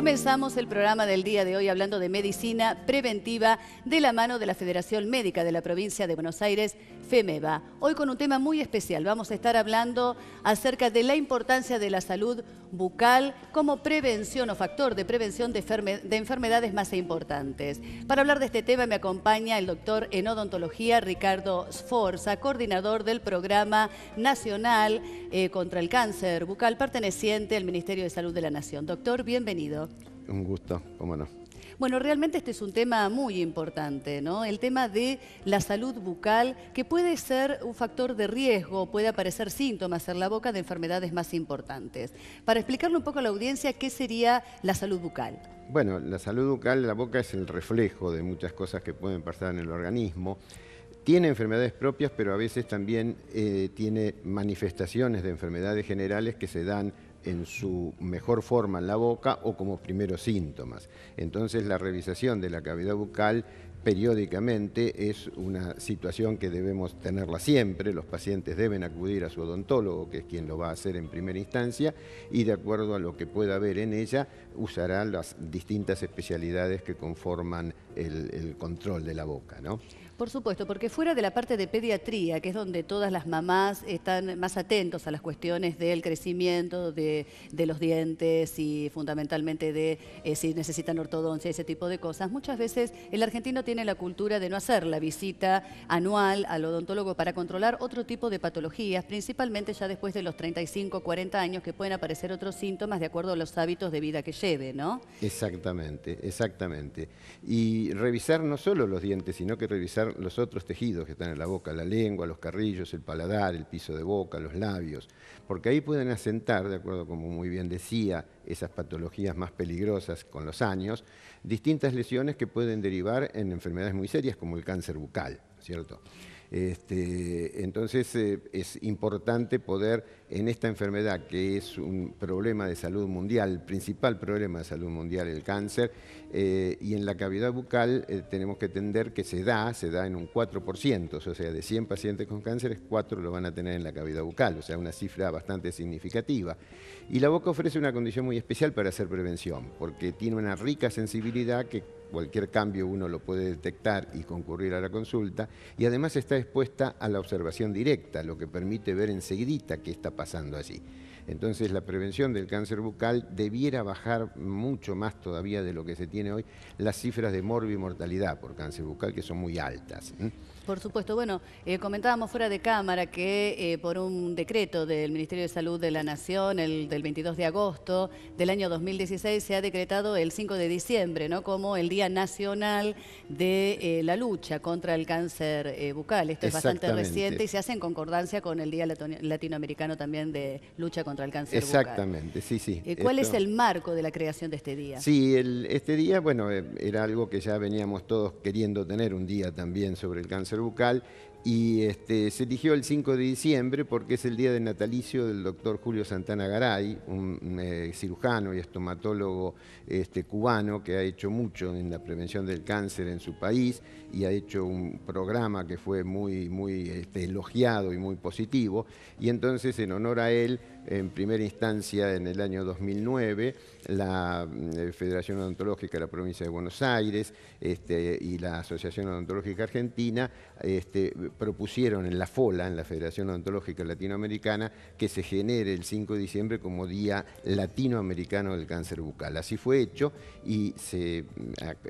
Comenzamos el programa del día de hoy hablando de medicina preventiva de la mano de la Federación Médica de la Provincia de Buenos Aires, FEMEVA. Hoy con un tema muy especial. Vamos a estar hablando acerca de la importancia de la salud bucal como prevención o factor de prevención de, enfermedades más importantes. Para hablar de este tema me acompaña el doctor en odontología Ricardo Sforza, coordinador del Programa Nacional eh, contra el Cáncer Bucal perteneciente al Ministerio de Salud de la Nación. Doctor, bienvenido. Un gusto, cómo no. Bueno, realmente este es un tema muy importante, ¿no? El tema de la salud bucal, que puede ser un factor de riesgo, puede aparecer síntomas en la boca de enfermedades más importantes. Para explicarle un poco a la audiencia, ¿qué sería la salud bucal? Bueno, la salud bucal la boca es el reflejo de muchas cosas que pueden pasar en el organismo tiene enfermedades propias, pero a veces también eh, tiene manifestaciones de enfermedades generales que se dan en su mejor forma en la boca o como primeros síntomas. Entonces la revisación de la cavidad bucal periódicamente es una situación que debemos tenerla siempre, los pacientes deben acudir a su odontólogo, que es quien lo va a hacer en primera instancia, y de acuerdo a lo que pueda haber en ella, usará las distintas especialidades que conforman el, control de la boca. Por supuesto, porque fuera de la parte de pediatría, que es donde todas las mamás están más atentos a las cuestiones del crecimiento de, los dientes y fundamentalmente de eh, si necesitan ortodoncia, y ese tipo de cosas, muchas veces el argentino tiene la cultura de no hacer la visita anual al odontólogo para controlar otro tipo de patologías, principalmente ya después de los 35, 40 años que pueden aparecer otros síntomas de acuerdo a los hábitos de vida que lleve, ¿no? Exactamente, exactamente. Y revisar no solo los dientes, sino que revisar los otros tejidos que están en la boca, la lengua, los carrillos, el paladar, el piso de boca, los labios, porque ahí pueden asentar, de acuerdo como muy bien decía, esas patologías más peligrosas con los años, distintas lesiones que pueden derivar en enfermedades muy serias como el cáncer bucal, ¿cierto? Este, entonces eh, es importante poder en esta enfermedad que es un problema de salud mundial, el principal problema de salud mundial, el cáncer, eh, y en la cavidad bucal eh, tenemos que entender que se da, se da en un 4%, o sea, de 100 pacientes con cánceres, 4 lo van a tener en la cavidad bucal, o sea, una cifra bastante significativa. Y la boca ofrece una condición muy especial para hacer prevención, porque tiene una rica sensibilidad que cualquier cambio uno lo puede detectar y concurrir a la consulta, y además está expuesta a la observación directa, lo que permite ver enseguida que está pasando así. Entonces la prevención del cáncer bucal debiera bajar mucho más todavía de lo que se tiene hoy las cifras de morbi-mortalidad por cáncer bucal que son muy altas. Por supuesto. Bueno, eh, comentábamos fuera de cámara que eh, por un decreto del Ministerio de Salud de la Nación, el del 22 de agosto del año 2016, se ha decretado el 5 de diciembre, ¿no? Como el Día Nacional de eh, la Lucha contra el Cáncer Bucal. Esto es bastante reciente y se hace en concordancia con el Día Latinoamericano también de Lucha contra el Cáncer Bucal. Exactamente, sí, sí. ¿Cuál es el marco de la creación de este día? Sí, este día, bueno, era algo que ya veníamos todos queriendo tener, un día también sobre el cáncer cáncer bucal y este, se eligió el 5 de diciembre porque es el día de natalicio del doctor Julio Santana Garay, un eh, cirujano y estomatólogo este, cubano que ha hecho mucho en la prevención del cáncer en su país y ha hecho un programa que fue muy, muy este, elogiado y muy positivo. Y entonces, en honor a él, en primera instancia en el año 2009, la eh, Federación Odontológica de la Provincia de Buenos Aires este, y la Asociación Odontológica Argentina este, propusieron en la FOLA, en la Federación Odontológica Latinoamericana, que se genere el 5 de diciembre como Día Latinoamericano del Cáncer Bucal. Así fue hecho y se,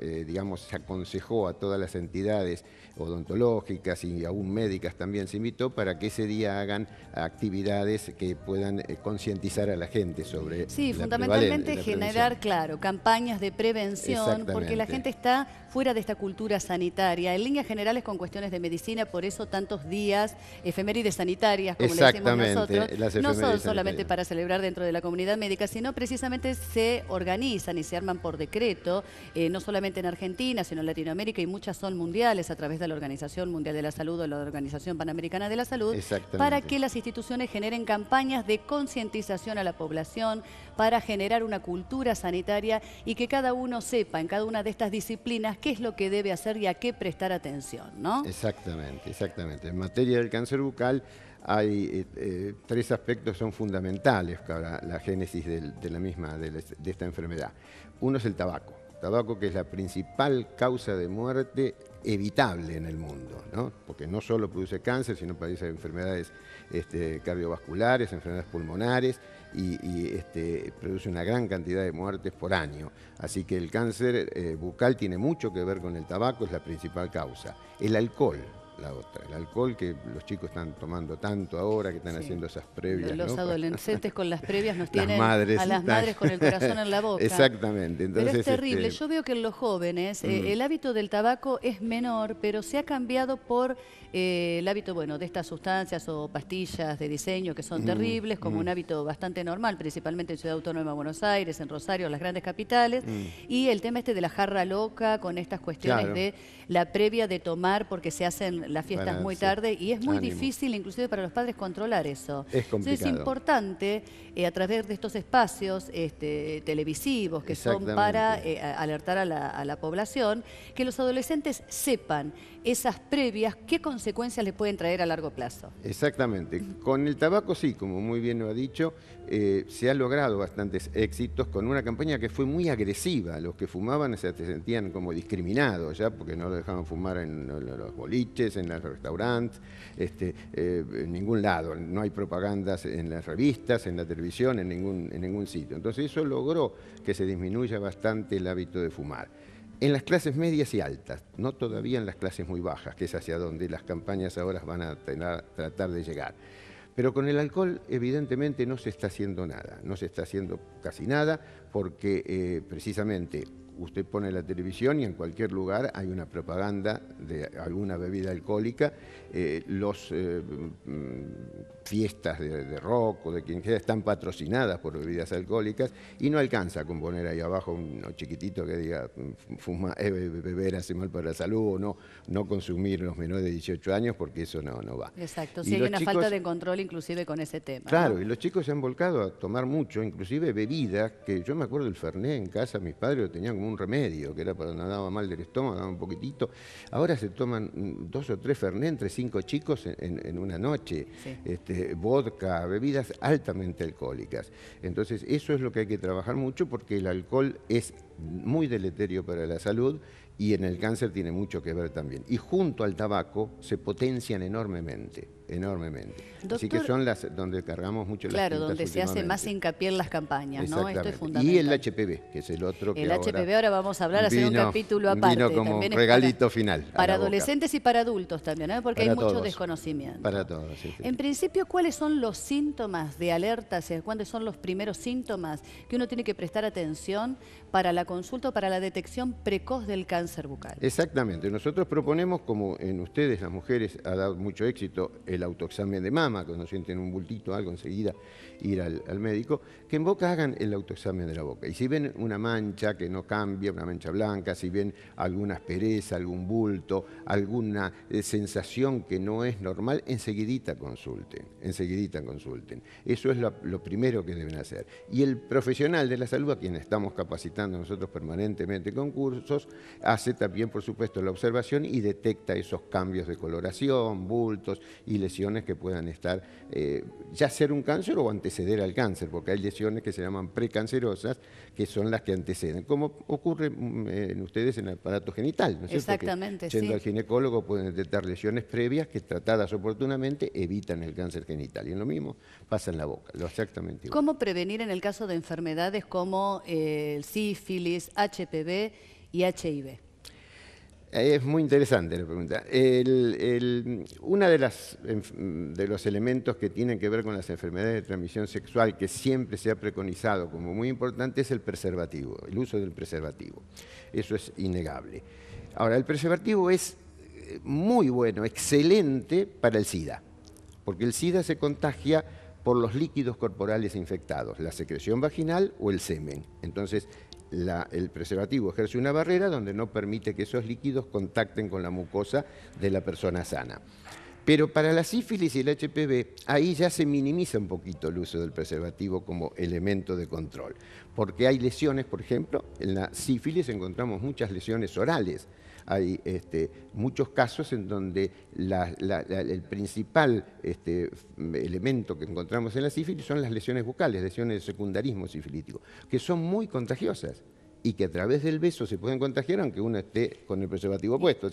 eh, digamos, se aconsejó a todas las entidades odontológicas y aún médicas también se invitó para que ese día hagan actividades que puedan eh, concientizar a la gente sobre Sí, fundamentalmente generar, claro, campañas de prevención, porque la gente está fuera de esta cultura sanitaria, en líneas generales con cuestiones de medicina, por eso eso tantos días, efemérides sanitarias, como le decimos nosotros, no son solamente para celebrar dentro de la comunidad médica, sino precisamente se organizan y se arman por decreto, eh, no solamente en Argentina, sino en Latinoamérica y muchas son mundiales a través de la Organización Mundial de la Salud o la Organización Panamericana de la Salud, para que las instituciones generen campañas de concientización a la población, para generar una cultura sanitaria y que cada uno sepa en cada una de estas disciplinas qué es lo que debe hacer y a qué prestar atención, ¿no? Exactamente. Exactamente. En materia del cáncer bucal hay eh, eh, tres aspectos son fundamentales para la génesis de la misma de, esta enfermedad. Uno es el tabaco. Tabaco que es la principal causa de muerte evitable en el mundo, ¿no? porque no solo produce cáncer, sino produce enfermedades este, cardiovasculares, enfermedades pulmonares y, este, produce una gran cantidad de muertes por año. Así que el cáncer eh, bucal tiene mucho que ver con el tabaco, es la principal causa. El alcohol, la otra. El alcohol que los chicos están tomando tanto ahora, que están haciendo esas previas. Los, adolescentes con las previas nos tienen a las madres con el corazón en la boca. Exactamente. Entonces, pero es terrible. Este, Yo veo que en los jóvenes eh, mm. el hábito del tabaco es menor, pero se ha cambiado por eh, el hábito, bueno, de estas sustancias o pastillas de diseño que son mm, terribles, como mm. un hábito bastante normal, principalmente en Ciudad Autónoma de Buenos Aires, en Rosario, las grandes capitales. Y el tema este de la jarra loca, con estas cuestiones de la previa de tomar porque se hacen la fiesta es muy tarde y es muy difícil inclusive para los padres controlar eso. Es complicado. Entonces es importante eh, a través de estos espacios este, televisivos que son para eh, alertar a la, población, que los adolescentes sepan esas previas, qué consecuencias les pueden traer a largo plazo. Exactamente. Con el tabaco sí, como muy bien lo ha dicho, eh, se han logrado bastantes éxitos con una campaña que fue muy agresiva. Los que fumaban se sentían como discriminados ya, porque no lo dejaban fumar en los boliches, en los restaurantes, este, eh, en ningún lado, no hay propagandas en las revistas, en la televisión, en ningún, en ningún sitio. Entonces eso logró que se disminuya bastante el hábito de fumar. En las clases medias y altas, no todavía en las clases muy bajas, que es hacia donde las campañas ahora van a tratar de llegar. Pero con el alcohol evidentemente no se está haciendo nada, no se está haciendo casi nada porque eh, precisamente usted pone la televisión y en cualquier lugar hay una propaganda de alguna bebida alcohólica, Las eh, los eh, mm, fiestas de, rock o de quien sea están patrocinadas por bebidas alcohólicas y no alcanza con poner ahí abajo un chiquitito que diga mm, fuma, eh, beber hace mal para la salud o no, no consumir los menores de 18 años porque eso no, no va. Exacto, sí hay una falta de control inclusive con ese tema. Claro, y los chicos se han volcado a tomar mucho, inclusive bebidas, que yo me acuerdo el Fernet en casa, mis padres lo tenían como un remedio, que era para nada mal del estómago, daba un poquitito. Ahora se toman dos o tres Fernet entre cinco chicos en, una noche, este, vodka, bebidas altamente alcohólicas. Entonces, eso es lo que hay que trabajar mucho porque el alcohol es muy deleterio para la salud y en el cáncer tiene mucho que ver también. Y junto al tabaco se potencian enormemente enormemente. Así que son las donde cargamos mucho Claro, donde se hace más hincapié en las campañas, ¿no? Y el HPV, que es el otro que El HPV ahora vamos a hablar, hace un capítulo aparte. Vino como regalito final. Para adolescentes y para adultos también, ¿eh? porque hay mucho desconocimiento. Para todos. En principio, ¿cuáles son los síntomas de alerta? O sea, ¿Cuáles son los primeros síntomas que uno tiene que prestar atención para la consulta o para la detección precoz del cáncer bucal? Exactamente. Nosotros proponemos, como en ustedes las mujeres ha dado mucho éxito, el el autoexamen de mama, cuando sienten un bultito, algo enseguida, ir al, médico, que en boca hagan el autoexamen de la boca. Y si ven una mancha que no cambia, una mancha blanca, si ven alguna aspereza, algún bulto, alguna eh, sensación que no es normal, enseguidita consulten, enseguidita consulten. Eso es lo, primero que deben hacer. Y el profesional de la salud, a quien estamos capacitando nosotros permanentemente con cursos, hace también, por supuesto, la observación y detecta esos cambios de coloración, bultos y lesiones que puedan estar, eh, ya ser un cáncer o antes ceder al cáncer, porque hay lesiones que se llaman precancerosas, que son las que anteceden, como ocurre mm, en ustedes en el aparato genital, ¿no Exactamente, yendo al ginecólogo pueden detectar lesiones previas que tratadas oportunamente evitan el cáncer genital, y en lo mismo pasa en la boca, exactamente ¿Cómo prevenir en el caso de enfermedades como eh, el sífilis, HPV y HIV? Eh, es muy interesante la pregunta. Uno de em, de los elementos que tienen que ver con las enfermedades de transmisión sexual que siempre se ha preconizado como muy importante es el preservativo, el uso del preservativo. Eso es innegable. Ahora, el preservativo es eh, muy bueno, excelente para el SIDA, porque el SIDA se contagia por los líquidos corporales infectados, la secreción vaginal o el semen. Entonces, el preservativo ejerce una barrera donde no permite que esos líquidos contacten con la mucosa de la persona sana. Pero para la sífilis y el HPV, ahí ya se minimiza un poquito el uso del preservativo como elemento de control, porque hay lesiones, por ejemplo, en la sífilis encontramos muchas lesiones orales, hay este, muchos casos en donde el principal este, elemento que encontramos en la sífilis son las lesiones bucales, lesiones de secundarismo sifilítico, que son muy contagiosas y que a través del beso se pueden contagiar aunque uno esté con el preservativo puesto.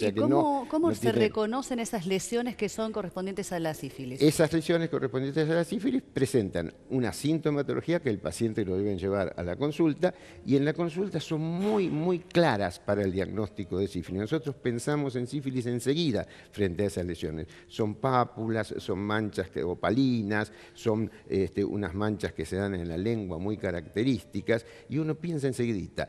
cómo, se reconocen esas lesiones que son correspondientes a la sífilis? Esas lesiones correspondientes a la sífilis presentan una sintomatología que el paciente lo debe llevar a la consulta y en la consulta son muy, muy claras para el diagnóstico de sífilis. Nosotros pensamos en sífilis enseguida frente a esas lesiones. Son pápulas, son manchas que, opalinas, son este, unas manchas que se dan en la lengua muy características y uno piensa enseguida.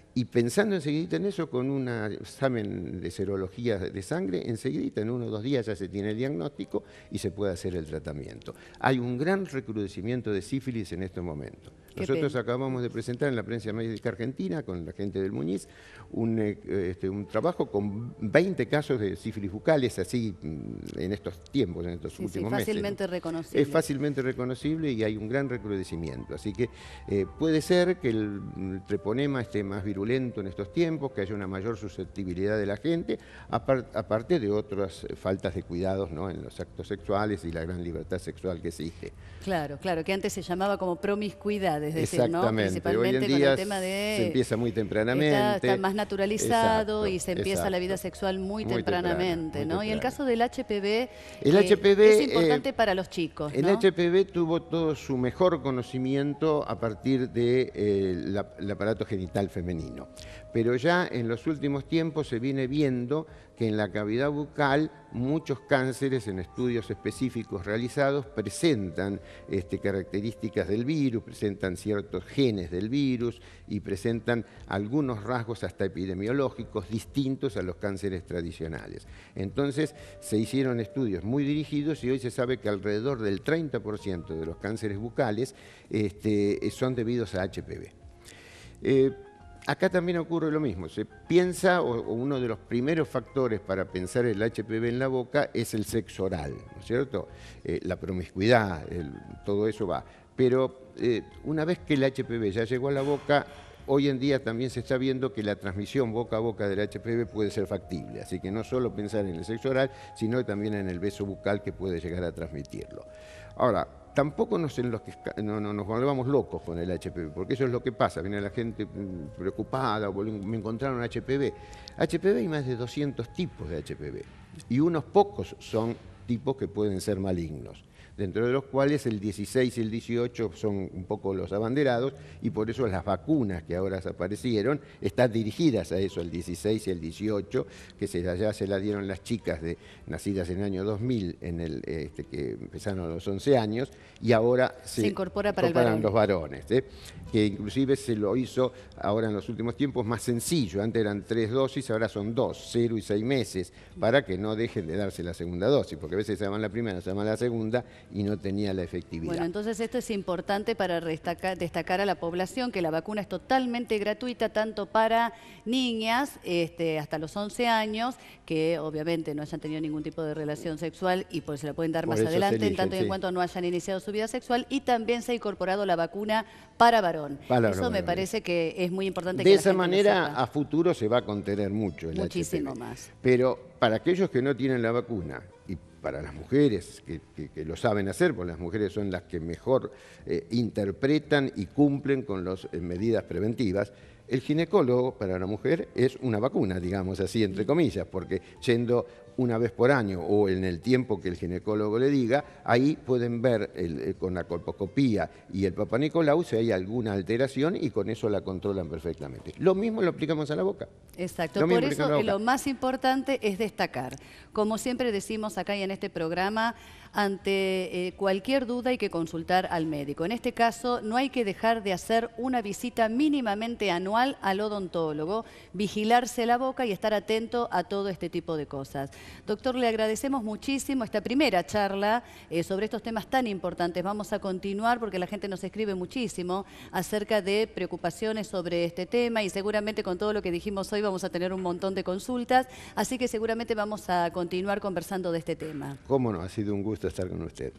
Y pensando enseguida en eso, con un examen de serología de sangre, enseguida, en uno o dos días ya se tiene el diagnóstico y se puede hacer el tratamiento. Hay un gran recrudecimiento de sífilis en estos momentos. Nosotros acabamos de presentar en la prensa médica argentina, con la gente del Muñiz, un, eh, este, trabajo con 20 casos de sífilis bucales, así mm, en estos tiempos, en estos últimos meses. Es fácilmente reconocible. Es fácilmente reconocible y hay un gran recrudecimiento. Así que eh, puede ser que el mm, treponema esté más virulento lento en estos tiempos, que haya una mayor susceptibilidad de la gente, aparte de otras eh, faltas de cuidados en los actos sexuales y la gran libertad sexual que exige. Claro, claro, que antes se llamaba como promiscuidad, es decir, ¿no? principalmente el tema de... Se empieza muy tempranamente. Está, más naturalizado y se empieza la vida sexual muy, tempranamente, ¿no? Y el caso del HPV, el HPV eh, es eh, importante para los chicos. El HPV tuvo todo su mejor conocimiento a partir del aparato genital femenino. Pero ya en los últimos tiempos se viene viendo que en la cavidad bucal muchos cánceres en estudios específicos realizados presentan este, características del virus, presentan ciertos genes del virus y presentan algunos rasgos hasta epidemiológicos distintos a los cánceres tradicionales. Entonces se hicieron estudios muy dirigidos y hoy se sabe que alrededor del 30% de los cánceres bucales este, son debidos a HPV. Eh, Acá también ocurre lo mismo. Se piensa, o, uno de los primeros factores para pensar el HPV en la boca es el sexo oral, ¿no es cierto? Eh, la promiscuidad, todo eso va. Pero eh, una vez que el HPV ya llegó a la boca, hoy en día también se está viendo que la transmisión boca a boca del HPV puede ser factible. Así que no solo pensar en el sexo oral, sino también en el beso bucal que puede llegar a transmitirlo. Ahora, tampoco nos, nos volvamos locos con el HPV, porque eso es lo que pasa, viene la gente mm, preocupada, me encontraron HPV. HPV hay más de 200 tipos de HPV y unos pocos son tipos que pueden ser malignos dentro de los cuales el 16 y el 18 son un poco los abanderados y por eso las vacunas que ahora aparecieron están dirigidas a eso, el 16 y el 18, que se, ya se la dieron las chicas de, nacidas en el año 2000, en el, este, que empezaron a los 11 años, y ahora se, incorpora para incorporan los varones, ¿eh? que inclusive se lo hizo ahora en los últimos tiempos más sencillo, antes eran tres dosis, ahora son dos, cero y seis meses, para que no dejen de darse la segunda dosis, porque a veces se llaman la primera, se llaman la segunda, y no tenía la efectividad. Bueno, entonces esto es importante para destacar, a la población que la vacuna es totalmente gratuita, tanto para niñas este, hasta los 11 años, que obviamente no hayan tenido ningún tipo de relación sexual y pues se la pueden dar más adelante, en tanto y en cuanto no hayan iniciado su vida sexual, y también se ha incorporado la vacuna para varón. eso me parece que es muy importante. De esa manera, a futuro se va a contener mucho el Muchísimo más. Pero para aquellos que no tienen la vacuna y para las mujeres, que, lo saben hacer, porque las mujeres son las que mejor eh, interpretan y cumplen con las eh, medidas preventivas, el ginecólogo para la mujer es una vacuna, digamos así, entre comillas, porque yendo una vez por año o en el tiempo que el ginecólogo le diga, ahí pueden ver eh, con la colposcopía y el Papa si hay alguna alteración y con eso la controlan perfectamente. Lo mismo lo aplicamos a la boca. Exacto, por eso lo más importante es destacar. Como siempre decimos acá y en este programa, ante eh, cualquier duda hay que consultar al médico. En este caso, no hay que dejar de hacer una visita mínimamente anual al odontólogo, vigilarse la boca y estar atento a todo este tipo de cosas. Doctor, le agradecemos muchísimo esta primera charla eh, sobre estos temas tan importantes. Vamos a continuar porque la gente nos escribe muchísimo acerca de preocupaciones sobre este tema y seguramente con todo lo que dijimos hoy vamos a tener un montón de consultas, así que seguramente vamos a continuar conversando de este tema. Cómo no, ha sido un gusto estar con usted.